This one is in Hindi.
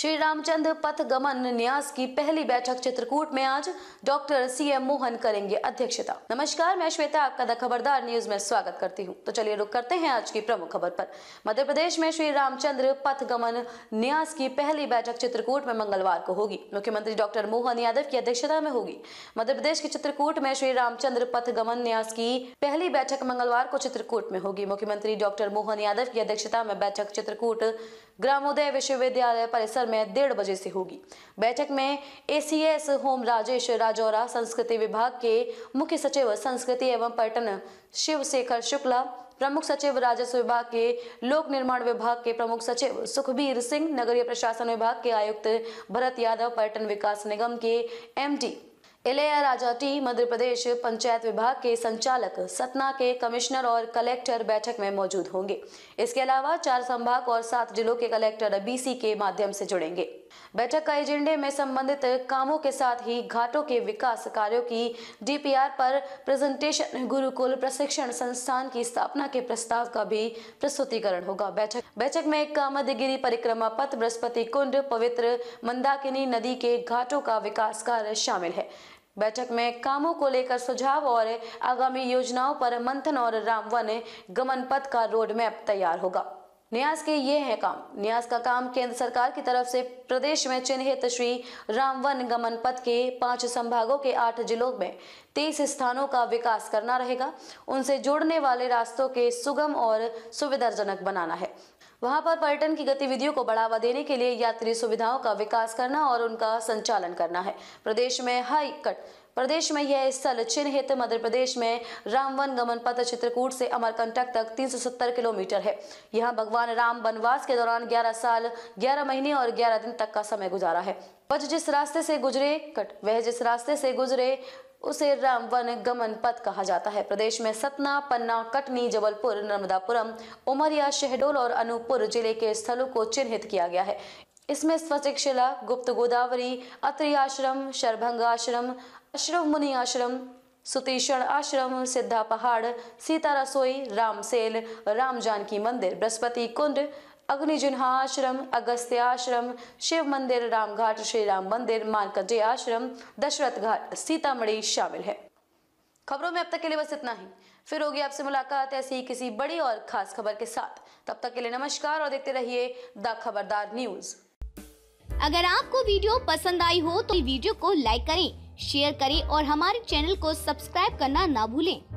श्री रामचंद्र पथ गमन न्यास की पहली बैठक चित्रकूट में आज डॉक्टर सी एम मोहन करेंगे अध्यक्षता नमस्कार मैं श्वेता आपका द खबरदार न्यूज में स्वागत करती हूँ तो चलिए रुक करते हैं आज की प्रमुख खबर पर मध्य प्रदेश में श्री रामचंद्र पथ गमन न्यास की पहली बैठक चित्रकूट में मंगलवार को होगी मुख्यमंत्री डॉक्टर मोहन यादव की अध्यक्षता में होगी मध्य प्रदेश के चित्रकूट में श्री रामचंद्र पथ गमन न्यास की पहली बैठक मंगलवार को चित्रकूट में होगी मुख्यमंत्री डॉक्टर मोहन यादव की अध्यक्षता में बैठक चित्रकूट ग्रामोदय विश्वविद्यालय परिसर में डेढ़ बजे से होगी बैठक में एसीएस होम राजेश राजौरा संस्कृति विभाग के मुख्य सचिव संस्कृति एवं पर्यटन शिव शेखर शुक्ला प्रमुख सचिव राजस्व विभाग के लोक निर्माण विभाग के प्रमुख सचिव सुखबीर सिंह नगरीय प्रशासन विभाग के आयुक्त भरत यादव पर्यटन विकास निगम के एमडी इलैया राजा टी मध्य प्रदेश पंचायत विभाग के संचालक सतना के कमिश्नर और कलेक्टर बैठक में मौजूद होंगे इसके अलावा चार संभाग और सात जिलों के कलेक्टर बीसी के माध्यम से जुड़ेंगे बैठक का एजेंडे में संबंधित कामों के साथ ही घाटों के विकास कार्यों की डीपीआर पर प्रेजेंटेशन गुरुकुल प्रशिक्षण संस्थान की स्थापना के प्रस्ताव का भी प्रस्तुतिकरण होगा बैठक बैठक में कामदगिरी परिक्रमा पथ बृहस्पति कुंड पवित्र मंदाकिनी नदी के घाटों का विकास कार्य शामिल है बैठक में कामों को लेकर सुझाव और आगामी योजनाओं पर मंथन और रामवन गमन पथ का रोड मैप तैयार होगा न्यास के ये हैं काम न्यास का काम केंद्र सरकार की तरफ से प्रदेश में चिन्हित श्री रामवन गमन पथ के पांच संभागों के आठ जिलों में तेईस स्थानों का विकास करना रहेगा उनसे जोड़ने वाले रास्तों के सुगम और सुविधाजनक बनाना है वहां पर पर्यटन की गतिविधियों को बढ़ावा देने के लिए यात्री सुविधाओं का विकास करना और उनका संचालन करना है प्रदेश में हाई कट प्रदेश में यह स्थल चिन्हित मध्य प्रदेश में रामवन गमन पथ चित्रकूट से अमरकंटक तक 370 किलोमीटर है यहाँ भगवान राम वनवास के दौरान 11 साल 11 महीने और 11 दिन तक का समय गुजारा है वज जिस रास्ते से गुजरे कट वह जिस रास्ते से गुजरे उसे राम वन गमन पथ कहा जाता है प्रदेश में सतना पन्ना कटनी जबलपुर नर्मदापुरम उमरिया शहडोल और अनूपपुर जिले के स्थलों को चिन्हित किया गया है इसमें स्वचिक शिला गुप्त गोदावरी अत्रि आश्रम शरभंग आश्रम अश्रव मुनि आश्रम सुतीश्वर आश्रम सिद्धा पहाड़ सीता रसोई राम सेल राम जानकी मंदिर बृहस्पति कुंड अग्निजिन्हा आश्रम अगस्त्य आश्रम शिव मंदिर रामघाट श्री राम मंदिर मानकंडे आश्रम दशरथ घाट सीतामढ़ी शामिल है खबरों में अब तक के लिए बस इतना ही फिर होगी आपसे मुलाकात ऐसी ही किसी बड़ी और खास खबर के साथ तब तक के लिए नमस्कार और देखते रहिए द खबरदार न्यूज अगर आपको वीडियो पसंद आई हो तो वीडियो को लाइक करें शेयर करें और हमारे चैनल को सब्सक्राइब करना ना भूलें